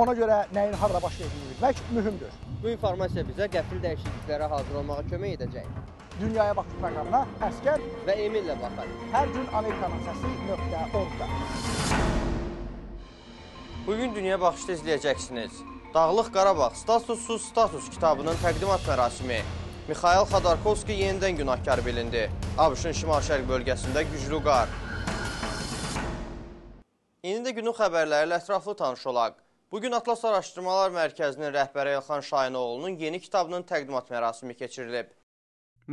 Ona görə nəyin harda baş verdiyini bilmək mühümdür. Bu informasiya bizə qəfil dəyişikliklərə hazır olmağa kömək edəcək. Dünyaya Baxış proqramına Əskər və Emillə baxar. Hər gün Amerikanın səsi.org-da. Bugün Dünya Baxışda izləyəcəksiniz. Dağlıq Qarabağ Statussuz Status kitabının təqdimat mərasimi. Mixail Xadarkovski yenidən günahkar bilindi. ABŞ-ın şimal-şərq bölgəsində güclü qar. İndi də günün xəbərləri ilə ətraflı tanış olaq. Bugün Atlas Araşdırmalar Mərkəzinin rəhbəri Elxan Şahinoğlunun yeni kitabının təqdimat mərasimi keçirilib.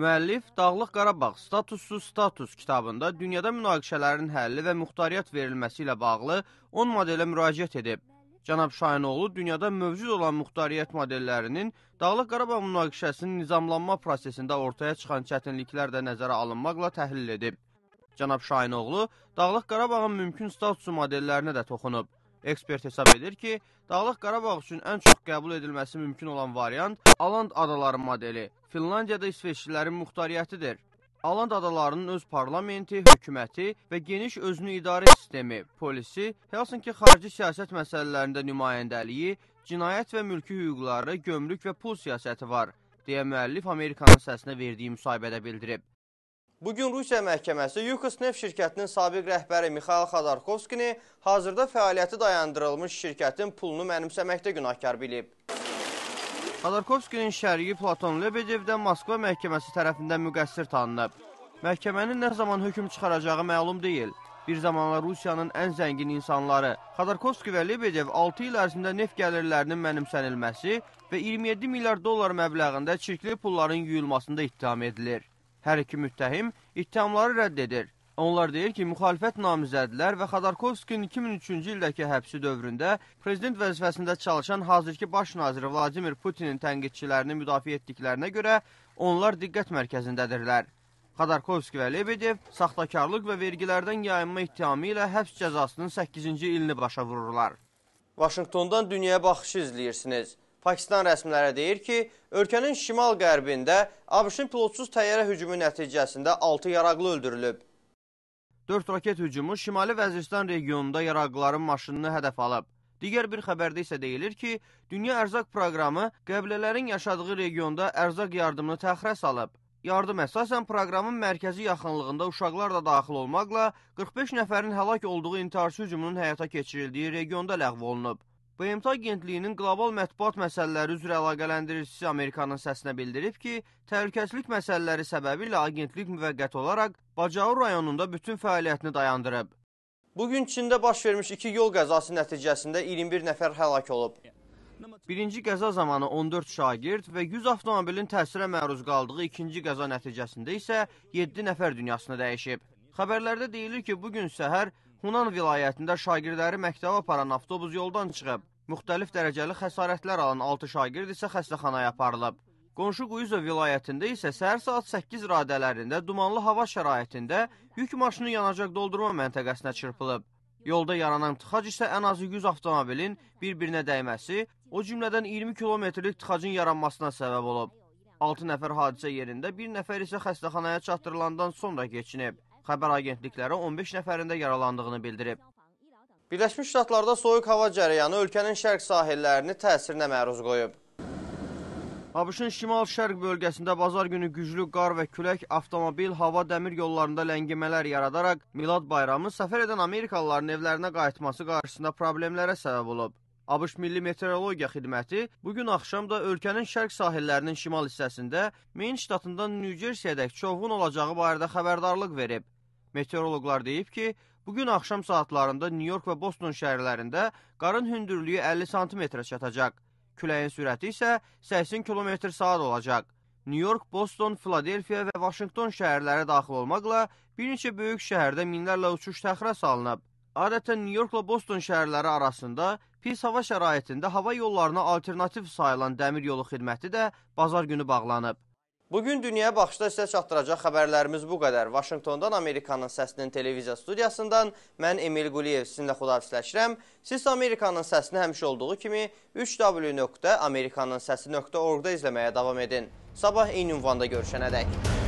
Müəllif Dağlıq Qarabağ Statussuz Status kitabında dünyada münaqişələrin həlli və muxtariyyət verilməsi ilə bağlı 10 modelə müraciət edib. Cənab Şahinoğlu dünyada mövcud olan muxtariyyət modellərinin Dağlıq Qarabağ münaqişəsinin nizamlanma prosesində ortaya çıxan çətinliklər də nəzərə alınmaqla təhlil edib. Cənab Şahinoğlu Dağlıq Qarabağın mümkün statusu modellərinə də toxunub. Ekspert hesab edir ki, Dağlıq Qarabağ üçün ən çox qəbul edilməsi mümkün olan variant Aland adaları modeli, Finlandiyada İsveçlilərin muxtariyyətidir. Aland adalarının öz parlamenti, hökuməti və geniş özünü idarə sistemi, polisi, Helsinki xarici siyasət məsələlərində nümayəndəliyi, cinayət və mülki hüquqları, gömrük və pul siyasəti var, deyə müəllif Amerikanın səsinə verdiyi müsahibədə bildirib. Bugün Rusiya məhkəməsi Yukusnef şirkətinin sabiq rəhbəri Mixail Xadarkovskini hazırda fəaliyyəti dayandırılmış şirkətin pulunu mənimsəməkdə günahkar bilib. Xadarkovskinin şəriyi Platon Lebedevdə Moskva məhkəməsi tərəfindən müqəssir tanınıb. Məhkəmənin nə zaman hökum çıxaracağı məlum deyil. Bir zamanlar Rusiyanın ən zəngin insanları Xadarkovski və Lebedev 6 il ərzində neft gəlirlərinin mənimsənilməsi və 27 milyard dollar məbləğində çirkli pulların yuyulmasında ittiham edilir. Hər iki müttəhim ittihamları rədd edir. Onlar deyir ki, müxalifət namizədlər və Xadarkovskin 2003-cü ildəki həbsi dövründə prezident vəzifəsində çalışan hazırki baş naziri Vladimir Putinin tənqidçilərini müdafiə etdiklərinə görə onlar diqqət mərkəzindədirlər. Xadarkovski və Lebedev saxtakarlıq və vergilərdən yayınma ittihamı ilə həbs cəzasının 8-ci ilini başa vururlar. Vaşinqtondan dünyaya baxışı izləyirsiniz. Pakistan rəsmiləri deyir ki, ölkənin şimal-qərbində ABŞ-ın pilotsuz təyyarə hücumu nəticəsində 6 yaraqlı öldürülüb. 4 raket hücumu Şimali Vəziristan regionunda yaraqlıların maşınını hədəf alıb. Digər bir xəbərdə isə deyilir ki, Dünya Ərzaq Proqramı qəbilələrin yaşadığı regionda ərzaq yardımını təxirə salıb. Yardım əsasən proqramın mərkəzi yaxınlığında uşaqlar da daxil olmaqla 45 nəfərin həlak olduğu intihar hücumunun həyata keçirildiyi regionda ləğv olunub. BMT agentliyinin qlobal mətbuat məsələləri üzrə əlaqələndiricisi Amerikanın səsinə bildirib ki, təhlükəsizlik məsələləri səbəbilə agentlik müvəqqəti olaraq Bacaur rayonunda bütün fəaliyyətini dayandırıb. Bugün Çində baş vermiş iki yol qəzası nəticəsində 21 nəfər həlak olub. Birinci qəza zamanı 14 şagird və 100 avtomobilin təsirə məruz qaldığı ikinci qəza nəticəsində isə 7 nəfər dünyasını dəyişib. Xəbərlərdə deyilir ki, bugün səhər Hunan vilayətində şagirdləri məktəbə aparan avtobus yoldan çıxıb. Müxtəlif dərəcəli xəsarətlər alan 6 şagird isə xəstəxanaya aparılıb. Qonşu Quyuzo vilayətində isə səhər saat 8 radələrində dumanlı hava şəraitində yük maşını yanacaq doldurma məntəqəsinə çırpılıb. Yolda yaranan tıxac isə ən azı 100 avtomobilin bir-birinə dəyməsi, o cümlədən 20 kilometrlik tıxacın yaranmasına səbəb olub. 6 nəfər hadisə yerində, 1 nəfər isə xəstəxanaya çatdırılandan sonra geçinib. Xəbər agentlikləri 15 nəfərində yaralandığını bildirib. Birləşmiş Ştatlarda soyuq hava cərəyanı ölkənin şərq sahillərini təsirinə məruz qoyub. ABŞ-ın şimal-şərq bölgəsində bazar günü güclü qar və külək avtomobil, hava dəmir yollarında ləngimələr yaradaraq Milad bayramı səfər edən Amerikalıların evlərinə qayıtması qarşısında problemlərə səbəb olub. ABŞ Milli Meteorologiya Xidməti bu gün axşam da ölkənin şərq sahillərinin şimal hissəsində Maine ştatından Nyu-Jersiyədək çovğun olacağı barədə xəbərdarlıq verib. Meteoroloqlar deyib ki, bugün axşam saatlarında Nyu-York və Boston şəhərlərində qarın hündürlüyü 50 sm-ə çatacaq. Küləyin sürəti isə 80 km/saat olacaq. Nyu-York, Boston, Filadelfiya və Vaşinqton şəhərləri daxil olmaqla bir neçə böyük şəhərdə minlərlə uçuş təxirə salınıb. Adətən Nyu-Yorkla Boston şəhərləri arasında pis hava şəraitində hava yollarına alternativ sayılan dəmir yolu xidməti də bazar günü bağlanıb. Bugün dünya baxışda sizə çatdıracaq xəbərlərimiz bu qədər. Vaşinqtondan Amerikanın səsinin televiziya studiyasından mən Emil Quliyev sizinlə xudafisləşirəm. Siz Amerikanın səsini həmişə olduğu kimi 3w.amerikanansəsi.org-da izləməyə davam edin. Sabah eyni ünvanda görüşənə dək.